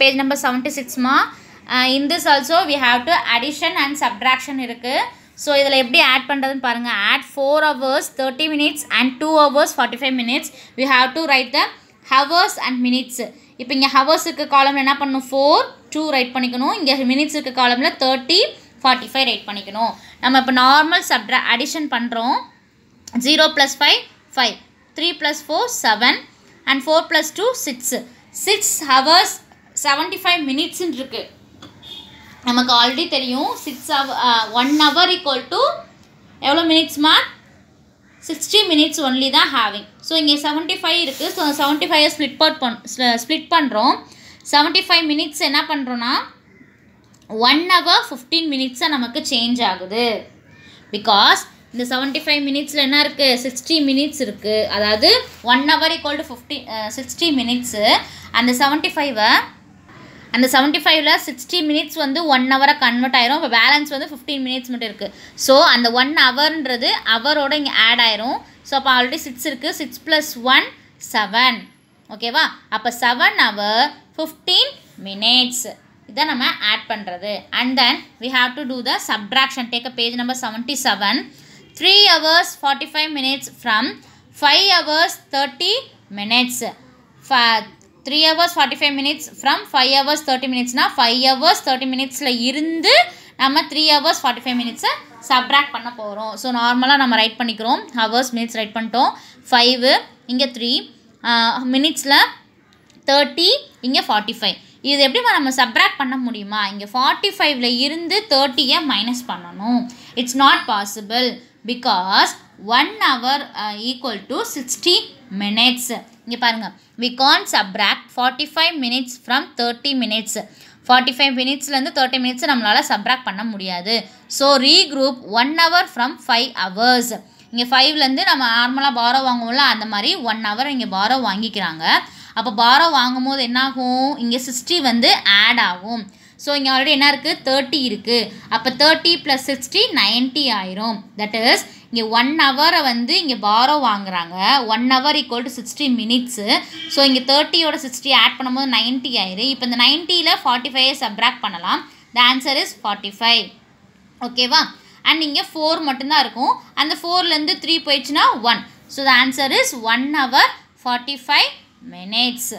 page number seventy சிக்ஸ்மா in this also we have to addition and subtraction இருக்குது so இதில் எப்படி add பண்ணுறதுன்னு பாருங்கள் add four hours thirty minutes and two hours forty five minutes we have to write the hours and minutes இப்போ இங்கே ஹவர்ஸுக்கு காலமில் என்ன பண்ணணும் ஃபோர் டூ ரைட் பண்ணிக்கணும் இங்கே மினிட்ஸுக்கு காலமில் தேர்ட்டி ஃபார்ட்டி ஃபைவ் ரைட் பண்ணிக்கணும் நம்ம இப்போ நார்மல் சப்ட்ரா அடிஷன் பண்ணுறோம் zero plus five five three plus four seven and four plus two six six hours seventy five மினிட்ஸுன்னு இருக்குது நமக்கு ஆல்ரெடி தெரியும் six hour one hour equal to எவ்வளோ minutes ma'am sixty minutes only தான் having so இங்கே seventy five இருக்குது so seventy ஃபைவை split பவுட் பண் ஸ்பிளிட் பண்ணுறோம் செவன்ட்டி ஃபைவ் மினிட்ஸ் என்ன பண்ணுறோன்னா ஒன் ஹவர் ஃபிஃப்டீன் மினிட்ஸாக நமக்கு சேஞ்ச் ஆகுது பிகாஸ் இந்த செவன்ட்டி ஃபைவ் மினிட்ஸில் என்ன இருக்குது சிக்ஸ்டி மினிட்ஸ் இருக்குது அதாவது one hour equal to fifty sixty minutes அந்த செவன்ட்டி ஃபைவை அந்த செவன்ட்டி ஃபைவ்ல சிக்ஸ்டி மினிட்ஸ் வந்து ஒன் ஹவராக கன்வெர்ட் ஆயிரும் இப்போ பேலன்ஸ் வந்து ஃபிஃப்டீன் மினிட்ஸ் மட்டும் இருக்குது ஸோ அந்த ஒன் ஹவர்ன்றது அவரோட இங்கே ஆட் ஆயிரும் ஸோ அப்போ ஆல்ரெடி சிக்ஸ் இருக்குது சிக்ஸ் ப்ளஸ் ஒன் செவன் ஓகேவா அப்போ செவன் ஹவர் ஃபிஃப்டீன் மினிட்ஸ் இதை நம்ம ஆட் பண்ணுறது and then we have to do the subtraction take a page number seventy seven three hours forty five minutes from five hours thirty minutes three hours forty five minutes from five hours thirty மினிட்ஸ்னால் five hours thirty மினிட்ஸில் இருந்து நம்ம three hours forty five மினிட்ஸை subtract பண்ண போகிறோம் so நார்மலாக நம்ம write பண்ணிக்கிறோம் ஹவர்ஸ் மினிட்ஸ் ரைட் பண்ணிட்டோம் ஃபைவு இங்கே த்ரீ மினிட்ஸில் தேர்ட்டி இங்கே ஃபார்ட்டி ஃபைவ் இது எப்படி நம்ம சப்ராக்ட் பண்ண முடியுமா இங்கே ஃபார்ட்டி ஃபைவ்ல இருந்து தேர்ட்டியை மைனஸ் பண்ணணும் it's not possible because one hour equal to sixty minutes இங்கே பாருங்கள் we can't subtract forty five minutes from thirty minutes forty five மினிட்ஸ்லேருந்து தேர்ட்டி மினிட்ஸ் நம்மளால் சப்ராக்ட் பண்ண முடியாது so regroup one hour from five hours இங்கே ஃபைவ்லேருந்து நம்ம நார்மலாக பாரோ வாங்குவோம்ல அந்த மாதிரி ஒன் ஹவர் இங்கே பாரோ வாங்கிக்கிறாங்க அப்போ பாரோ வாங்கும் போது என்னாகும் இங்கே சிக்ஸ்டி வந்து ஆட் ஆகும் ஸோ இங்கே ஆல்ரெடி என்ன இருக்குது தேர்ட்டி இருக்குது அப்போ தேர்ட்டி ப்ளஸ் சிக்ஸ்டி நைன்ட்டி ஆயிரும் தட் இஸ் இங்கே ஒன் ஹவரை வந்து இங்கே பாரோ வாங்குறாங்க one hour equal to sixty minutes so இங்கே தேர்ட்டியோட சிக்ஸ்டி ஆட் பண்ணும்போது நைன்ட்டி ஆயிரு இப்போ இந்த நைன்ட்டியில் ஃபார்ட்டி ஃபைவ் சப்ராக்ட் பண்ணலாம் the answer is forty five ஓகேவா அண்ட் இங்கே ஃபோர் மட்டும்தான் இருக்கும் அந்த ஃபோர்லேருந்து த்ரீ போயிடுச்சுன்னா one so the answer is one hour forty five minutes